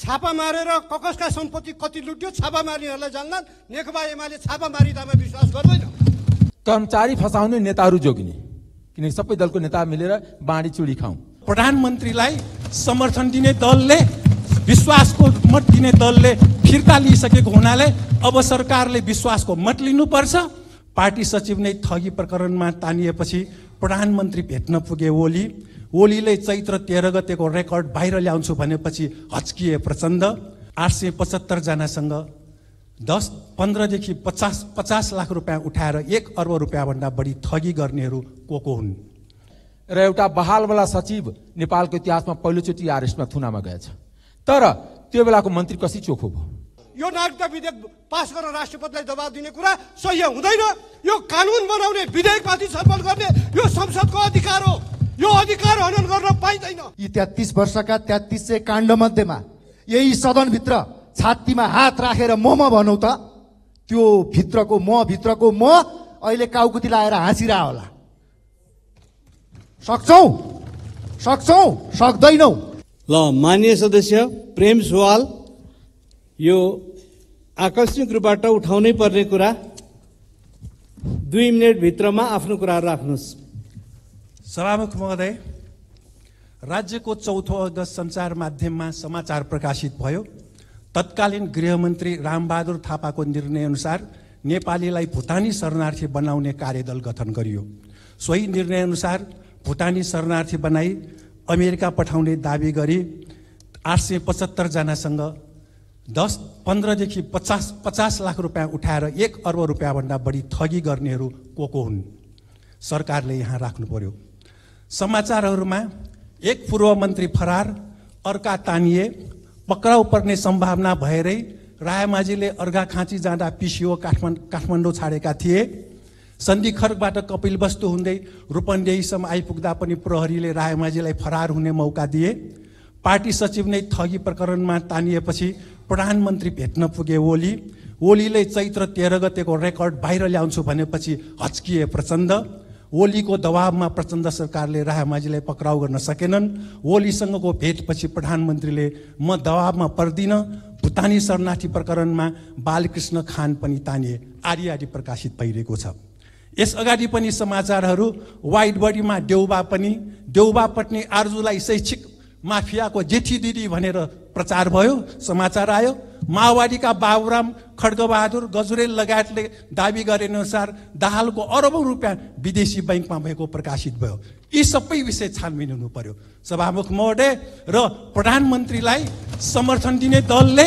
छापा मारेर ककसका सम्पत्ति कति लुट्यो छापा मार्नेहरूलाई जान्ला नेकपा एमाले छापा मारिँदामा विश्वास गर्दैन कर्मचारी फसाउने नेताहरू जोगिने किनकि सबै दलको नेता मिलेर बाँडी चुडी खाउँ प्रधानमन्त्रीलाई समर्थन दिने दलले विश्वासको मत दिने दलले फिर्ता लिइसकेको हुनाले अब सरकारले विश्वासको मत लिनुपर्छ पार्टी सचिव नै ठगी प्रकरणमा तानिएपछि प्रधानमन्त्री भेट्न पुगे ओली ओलीले चैत्र तेह्र गतेको रेकर्ड बाहिर ल्याउँछु भनेपछि हच्किए प्रचण्ड आठ सय पचहत्तरजनासँग दस पन्ध्रदेखि पचास पचास लाख रुपियाँ उठाएर एक अर्ब रुपियाँभन्दा बढी ठगी गर्नेहरू को को हुन् र एउटा बहालवाला सचिव नेपालको इतिहासमा पहिलोचोटि आरएसमा थुनामा गएछ तर त्यो बेलाको मन्त्री कसरी चोखो भयो यो नागरिकता विधेयक पास गरेर राष्ट्रपतिलाई दबाब दिने कुरा सही हुँदैन यो कानुन बनाउने विधेयक विधेयकमाथि छलफल गर्ने यो संसदको अधिकार हो यो अधिकार हनन गर्न पाइँदैन यी तेत्तिस वर्षका तेत्तिस सय काण्ड मध्येमा यही सदनभित्र छातीमा हात राखेर म म भनौँ त त्यो भित्रको म भित्रको म अहिले काउकुती लाएर हाँसिरह होला सक्छौ सक्छौ सक्दैनौ ल मान्य सदस्य प्रेम सुवाल यो आकस्मिक रूपबाट उठाउनै पर्ने कुरा दुई मिनटभित्रमा आफ्नो कुराहरू राख्नुहोस् सभामुख महोदय राज्यको चौथो अगस्त सञ्चार माध्यममा समाचार प्रकाशित भयो तत्कालीन गृहमन्त्री रामबहादुर थापाको निर्णयअनुसार नेपालीलाई भुटानी शरणार्थी बनाउने कार्यदल गठन गरियो सोही निर्णयअनुसार भुटानी शरणार्थी बनाई अमेरिका पठाउने दावी गरी आठ सय पचहत्तरजनासँग दस पन्ध्रदेखि पचास पचास लाख रुपियाँ उठाएर एक अर्ब रुपियाँभन्दा बढी ठगी गर्नेहरू को को हुन् सरकारले यहाँ राख्नु पर्यो समाचारहरूमा एक पूर्व मन्त्री फरार अर्का तानिए पक्राउ पर्ने सम्भावना भएरै रायमाझीले अर्घा खाँची जाँदा पिसिओ काठमाडौँ काठमाडौँ छाडेका थिए सन्धि कपिल वस्तु हुँदै रूपन्देहीसम्म आइपुग्दा पनि प्रहरीले रायमाझीलाई फरार हुने मौका दिए पार्टी सचिव नै ठगी प्रकरणमा तानिएपछि प्रधानमन्त्री भेट्न पुगे ओली ओलीले चैत्र तेह्र गतेको रेकर्ड बाहिर ल्याउँछु भनेपछि हच्किए प्रचण्ड ओलीको दबावमा प्रचण्ड सरकारले रायमाझीलाई पक्राउ गर्न सकेनन् ओलीसँगको भेटपछि प्रधानमन्त्रीले म दबावमा पर्दिनँ भुटानी शरणार्थी प्रकरणमा बालकृष्ण खान पनि तानिए आदि आदि प्रकाशित भइरहेको छ यस अगाडि पनि समाचारहरू वाइट बडीमा देउबा पनि देउबा पत्नी आर्जुलाई शैक्षिक माफियाको जेठी दिदी भनेर प्रचार भयो समाचार आयो माओवादीका बाबुराम खड्गबहादुर गजुरेल लगायतले दावी गरे अनुसार दाहालको अरबौँ रुपियाँ विदेशी ब्याङ्कमा भएको प्रकाशित भयो यी सबै विषय छानबिन हुनु पर्यो सभामुख महोदय र प्रधानमन्त्रीलाई समर्थन दिने दलले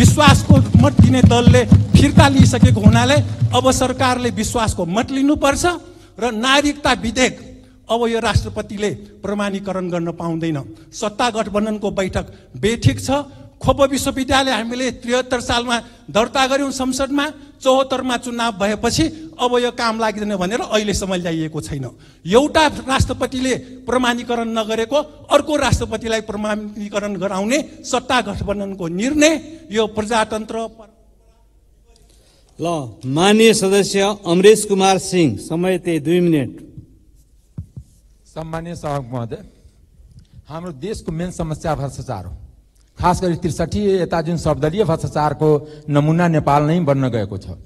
विश्वासको मत दिने दलले फिर्ता लिइसकेको हुनाले अब सरकारले विश्वासको मत लिनुपर्छ र नागरिकता विधेयक अब यो राष्ट्रपतिले प्रमाणीकरण गर्न पाउँदैन सत्ता गठबन्धनको बैठक बेठिक छ खोप विश्वविद्यालय हामीले त्रिहत्तर सालमा दर्ता गऱ्यौँ संसदमा चौहत्तरमा चुनाव भएपछि अब यो काम लाग्दैन भनेर अहिलेसम्म ल्याइएको छैन एउटा राष्ट्रपतिले प्रमाणीकरण नगरेको अर्को राष्ट्रपतिलाई प्रमाणीकरण गराउने सत्ता गठबन्धनको निर्णय यो प्रजातन्त्र ल मान्य सदस्य अमरेश कुमार सिंह समय त्यही दुई मिनट सम्मान्य सभामुख महोदय हाम्रो देशको मेन समस्या भ्रष्टाचार हो खास गरी त्रिसठी यता जुन शब्दलीय भ्रष्टाचारको नमुना नेपाल नै बन्न गएको छ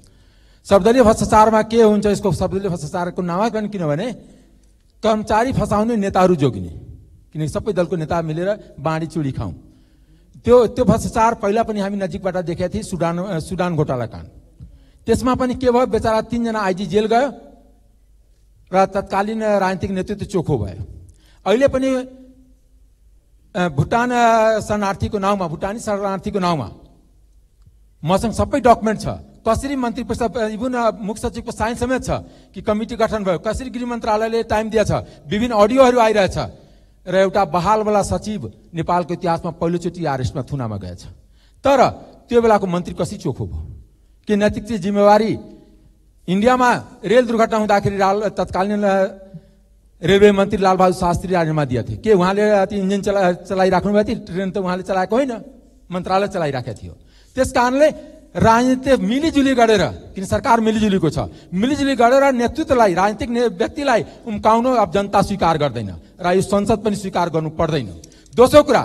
शब्दलीय भ्रष्टाचारमा के हुन्छ यसको शब्दलीय भ्रष्टाचारको नामाकरण किनभने कर्मचारी फसाउने नेताहरू जोगिने किनकि सबै दलको नेता मिलेर बाँडी चुडी खाउँ त्यो त्यो भ्रष्टाचार पहिला पनि हामी नजिकबाट देखेका थियौँ सुडान सुडान घोटाला काण्ड त्यसमा पनि के भयो बेचारा तिनजना आइजी जेल गयो र तत्कालीन राजनीतिक नेतृत्व चोखो भयो अहिले पनि भुटान शरणार्थीको नाउँमा भुटानी शरणार्थीको नाउँमा मसँग सबै डकुमेन्ट छ कसरी मन्त्री परिषद इभन मुख्य सचिवको साइन समेत छ कि कमिटी गठन भयो कसरी गृह मन्त्रालयले टाइम दिएछ विभिन्न अडियोहरू आइरहेछ र एउटा बहालवाला सचिव नेपालको इतिहासमा पहिलोचोटि आरएसमा थुनामा गएछ तर त्यो बेलाको मन्त्री कसरी चोखो भयो के नैतिक जिम्मेवारी इन्डियामा रेल दुर्घटना हुँदाखेरि तत्कालीन रेलवे मन्त्री लालबहादुर शास्त्री राजीनामा दिएको थिए के उहाँले इन्जिन चला चलाइराख्नु भएको थियो ट्रेन त उहाँले चलाएको होइन मन्त्रालय चलाइराखेको थियो त्यस कारणले राजनीति मिलिजुली गरेर किन सरकार मिलिजुलीको छ मिलिजुली गरेर नेतृत्वलाई राजनीतिक ने व्यक्तिलाई उम्काउनु अब जनता स्वीकार गर्दैन र यो संसद पनि स्वीकार गर्नु पर्दैन दोस्रो कुरा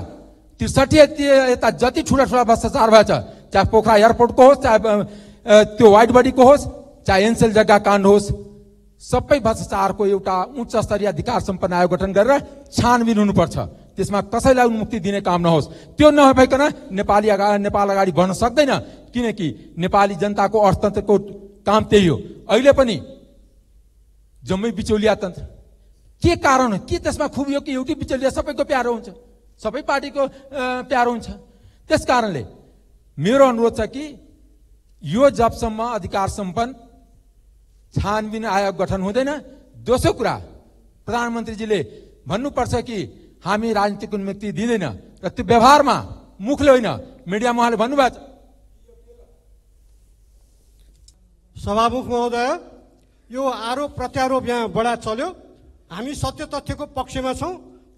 त्रिसठी यता जति ठुला ठुला भ्रष्टाचार भएछ चाहे पोखरा एयरपोर्टको होस् चाहे त्यो वाइट बडीको होस् चाहे एनसेल जग्गा काण्ड होस् सबै भ्रष्टाचारको एउटा उच्च स्तरीय अधिकार सम्पन्न आयोग गठन गरेर छानबिन हुनुपर्छ त्यसमा कसैलाई उन्मुक्ति दिने काम नहोस् त्यो नभइकन नेपाली अगा नेपाल अगाडि बढ्न सक्दैन किनकि नेपाली जनताको अर्थतन्त्रको काम त्यही हो अहिले पनि जम्मै बिचौलिया तन्त्र के कारण हो के त्यसमा खुबी हो कि एउटै बिचौलिया सबैको प्यारो हुन्छ सबै पार्टीको प्यारो हुन्छ त्यस कारणले मेरो अनुरोध छ कि यो जबसम्म अधिकार सम्पन्न छानबिन आयोग गठन हुँदैन दोस्रो कुरा प्रधानमन्त्रीजीले भन्नुपर्छ कि हामी राजनीतिक उन्मुक्ति दिँदैन र त्यो व्यवहारमा मुखले होइन मिडियामा उहाँले भन्नुभएको छ सभामुख महोदय यो आरोप प्रत्यारोप यहाँ बडा चल्यो हामी सत्य तथ्यको पक्षमा छौँ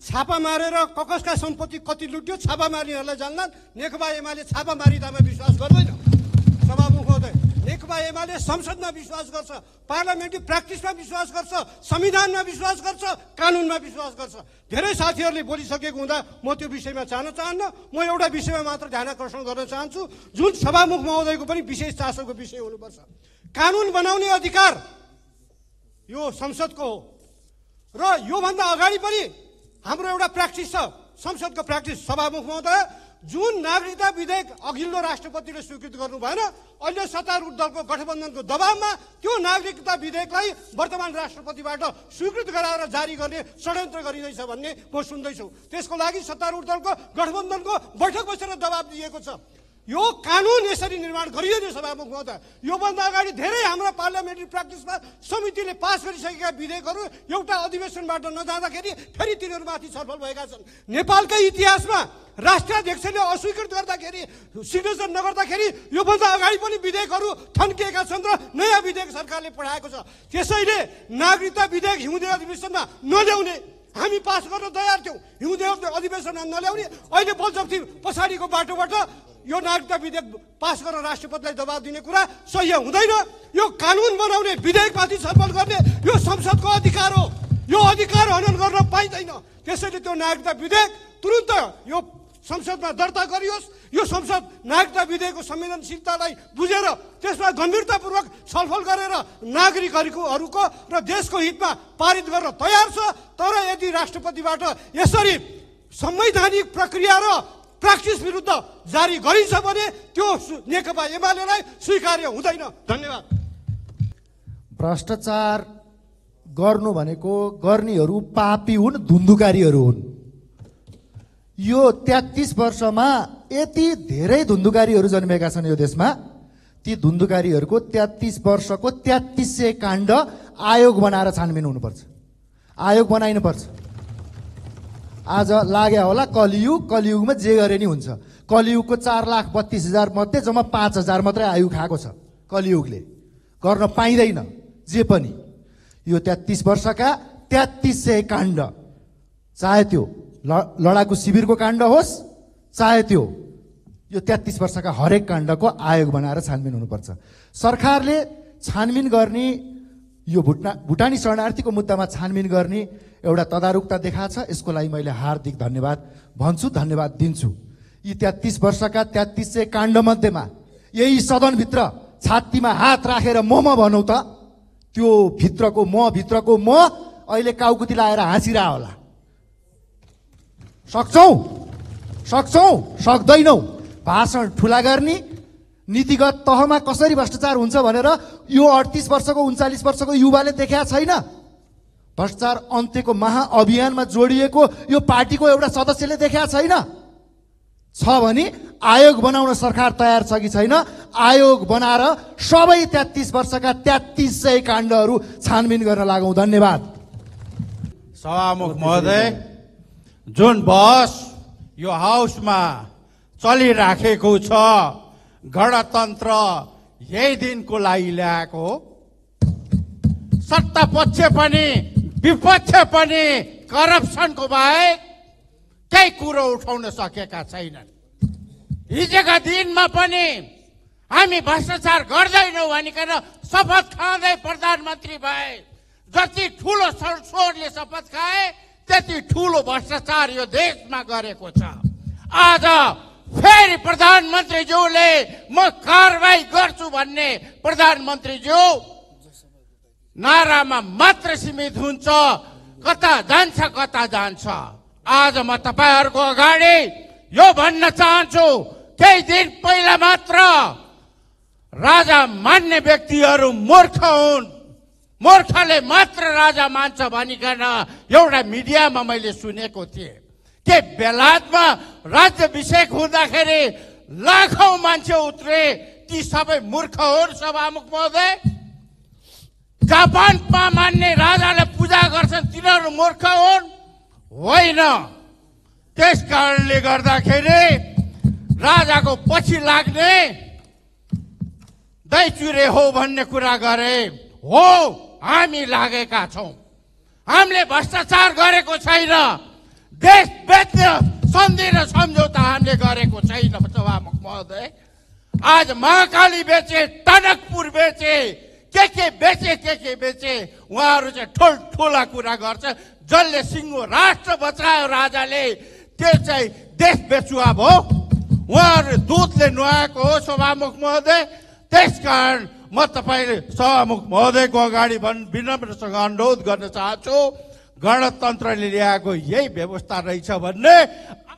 छापा मारेर ककसका सम्पत्ति कति लुट्यो छापा मार्नेहरूलाई जान्ला नेकपा एमाले छापा मारिँदामा विश्वास गर्दैन सभामुख नेकपा एमाले संसदमा विश्वास गर्छ पार्लियामेन्ट्री प्र्याक्टिसमा विश्वास गर्छ संविधानमा विश्वास गर्छ कानुनमा विश्वास गर्छ धेरै साथीहरूले बोलिसकेको हुँदा म त्यो विषयमा जान चाहन्न म एउटा विषयमा मात्र ध्यान आकर्षण गर्न चाहन्छु जुन सभामुख महोदयको पनि विशेष चासोको विषय हुनुपर्छ कानुन बनाउने अधिकार यो संसदको हो र योभन्दा अगाडि पनि हाम्रो एउटा प्र्याक्टिस छ संसदको प्र्याक्टिस सभामुख महोदय जुन नागरिकता विधेयक अघिल्लो राष्ट्रपतिले स्वीकृत गर्नु भएन अहिले सत्तारूढ दलको गठबन्धनको दबावमा त्यो नागरिकता विधेयकलाई वर्तमान राष्ट्रपतिबाट स्वीकृत गराएर जारी गर्ने षड्यन्त्र गरिँदैछ भन्ने म सुन्दैछु त्यसको लागि सत्तारूढ दलको गठबन्धनको बैठक बसेर दबाब दिएको छ यो कानुन यसरी निर्माण गरियो नि सभामुख त योभन्दा अगाडि धेरै हाम्रा पार्लियामेन्ट्री प्र्याक्टिसमा समितिले पास गरिसकेका विधेयकहरू एउटा अधिवेशनबाट नजाँदाखेरि फेरि तिनीहरूमाथि छलफल भएका छन् नेपालकै इतिहासमा राष्ट्राध्यक्षले अस्वीकृत गर्दाखेरि सिग्नेचर नगर्दाखेरि योभन्दा अगाडि पनि विधेयकहरू थन्किएका छन् र नयाँ विधेयक सरकारले पढाएको छ त्यसैले नागरिकता विधेयक हिउँदे अधिवेशनमा नल्याउने हामी पास गर्न तयार थियौँ हिउँदे अधिवेशनमा नल्याउने अहिले बलजप्ती पछाडिको बाटोबाट यो नागरिकता विधेयक पास गरेर राष्ट्रपतिलाई दबाब दिने कुरा सही हुँदैन यो कानुन बनाउने विधेयकमाथि छलफल गर्ने यो संसदको अधिकार हो यो अधिकार हनन गर्न पाइँदैन त्यसैले त्यो नागरिकता विधेयक तुरुन्त यो संसदमा दर्ता गरियोस् यो संसद नागरिकता विधेयकको संवेदनशीलतालाई बुझेर त्यसमा गम्भीरतापूर्वक छलफल गरेर नागरिकहरूकोहरूको र देशको हितमा पारित गर्न तयार छ तर यदि राष्ट्रपतिबाट यसरी संवैधानिक प्रक्रिया र प्र्याक्टिस विरुद्ध जारी गरिन्छ भने त्यो नेकपा एमालेलाई स्वीकार्य हुँदैन धन्यवाद भ्रष्टाचार गर्नु भनेको गर्नेहरू पापी हुन् धुन्धुकारीहरू हुन् यो तेत्तिस वर्षमा यति धेरै धुन्धुकारीहरू जन्मेका छन् यो देशमा ती धुन्धुकारीहरूको तेत्तिस वर्षको तेत्तिस सय काण्ड आयोग बनाएर छानबिन हुनुपर्छ आयोग बनाइनुपर्छ आज लागे होला कलियुग कलियुगमा जे गरे नि हुन्छ कलियुगको चार लाख बत्तिस हजार मध्ये जम्मा पाँच हजार मात्रै आयु खाएको छ कलियुगले गर्न पाइँदैन जे पनि यो तेत्तिस वर्षका तेत्तिस सय काण्ड चाहे त्यो ल लडाकु शिविरको काण्ड होस् चाहे त्यो यो तेत्तिस वर्षका हरेक काण्डको आयोग बनाएर छानबिन हुनुपर्छ सरकारले छानबिन गर्ने यो भुटना भुटानी शरणार्थीको मुद्दामा छानबिन गर्ने एउटा तदारुकता देखाएको छ यसको लागि मैले हार्दिक धन्यवाद भन्छु धन्यवाद दिन्छु यी तेत्तिस वर्षका तेत्तिस सय काण्डमध्येमा यही सदनभित्र छातीमा हात राखेर म म भनौँ त त्यो भित्रको म भित्रको म अहिले काउकुती लाएर हाँसिरह होला सक्छौ सक्छौ सक्दैनौ भाषण ठुला गर्ने नीतिगत तहमा कसरी भ्रष्टाचार हुन्छ भनेर यो अडतिस वर्षको उन्चालिस वर्षको युवाले देखाएको छैन भ्रष्टाचार अन्त्यको महाअभियानमा जोडिएको यो पार्टीको एउटा सदस्यले देखाएको छैन छ भने आयोग बनाउन सरकार तयार छ कि छैन आयोग बनाएर सबै तेत्तिस वर्षका तेत्तिस सय काण्डहरू छानबिन गर्न लागौँ धन्यवाद सभामुख महोदय जुन बहस यो हाउसमा चलिराखेको छ गणतन्त्र यही दिनको लागि ल्याएको सत्ता पक्ष पनि विपक्ष पनि करप्सनको बाहेक केही कुरो उठाउन सकेका छैनन् हिजोका दिनमा पनि हामी भ्रष्टाचार गर्दैनौँ भनिकन शपथ खाँदै प्रधानमन्त्री भए जति ठुलो स्वरले शपथ खाए त्यति ठुलो भ्रष्टाचार यो देशमा गरेको छ आज फेरि प्रधानमन्त्रीज्यूले म कारवाही गर्छु भन्ने प्रधानमन्त्रीज्यू नारामा मात्र सीमित हुन्छ कता जान्छ कता जान्छ आज म तपाईँहरूको अगाडि यो भन्न चाहन्छु केही दिन पहिला मात्र राजा मान्ने व्यक्तिहरू मूर्ख हुन् मूर्खले मात्र राजा मान्छ भनिकन एउटा मिडियामा मैले सुनेको थिएँ के बेलायतमा राज्य विषेक हुँदाखेरि लाखौँ मान्छे उत्रे ती सबै मूर्ख हुन् सभामुख महोदय जापानमा मान्ने राजाले पूजा गर्छन् तिनीहरू मूर्ख हुन् होइन त्यस कारणले गर्दाखेरि राजाको पछि लाग्ने दैचुरे हो भन्ने कुरा गरे हो हामी लागेका छौँ हामीले भ्रष्टाचार गरेको छैन देश व्यक्ति सन्धि र सम्झौता हामीले गरेको छैन सभामुख महोदय आज महाकाली बेचे टनकपुर बेचे के के बेचे के के बेचे उहाँहरू चाहिँ ठोल ठोला कुरा गर्छ जसले सिङ्गो राष्ट्र बचायो राजाले त्यो चाहिँ देश बेचुवा भयो उहाँहरू दुधले नुहाएको हो सभामुख महोदय त्यस कारण म तपाईँले सभामुख महोदयको अगाडि भन् विनम्रसँग अनुरोध गर्न चाहन्छु गणतन्त्रले ल्याएको यही व्यवस्था रहेछ भन्ने